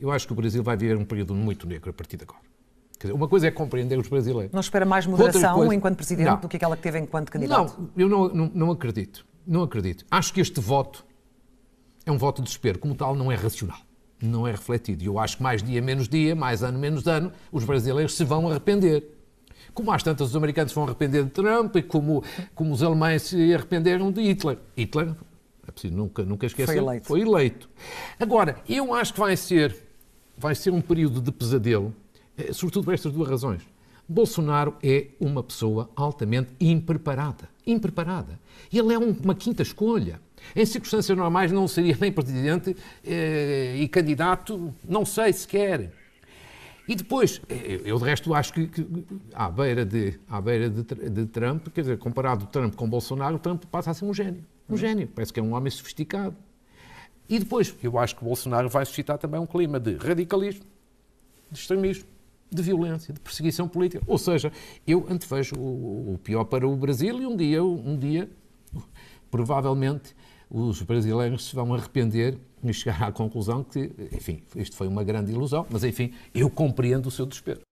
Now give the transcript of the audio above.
Eu acho que o Brasil vai viver um período muito negro a partir de agora. Dizer, uma coisa é compreender os brasileiros. Não espera mais moderação coisa... enquanto presidente não. do que aquela que teve enquanto candidato? Não, eu não, não, não acredito. Não acredito. Acho que este voto é um voto de desespero. Como tal, não é racional. Não é refletido. E eu acho que mais dia menos dia, mais ano menos ano, os brasileiros se vão arrepender como há tantos os americanos vão arrepender de Trump e como, como os alemães se arrependeram de Hitler. Hitler, é preciso nunca, nunca esquecer, foi eleito. foi eleito. Agora, eu acho que vai ser vai ser um período de pesadelo, eh, sobretudo por estas duas razões. Bolsonaro é uma pessoa altamente impreparada. Impreparada. Ele é uma quinta escolha. Em circunstâncias normais não seria nem presidente eh, e candidato, não sei sequer. E depois, eh, eu de resto acho que, que à beira, de, à beira de, de Trump, quer dizer, comparado Trump com Bolsonaro, Trump passa a ser um gênio. Um uhum. gênio. Parece que é um homem sofisticado. E depois, eu acho que Bolsonaro vai suscitar também um clima de radicalismo, de extremismo, de violência, de perseguição política. Ou seja, eu antevejo o, o pior para o Brasil e um dia, um dia, provavelmente, os brasileiros se vão arrepender e chegar à conclusão que, enfim, isto foi uma grande ilusão, mas enfim, eu compreendo o seu desespero.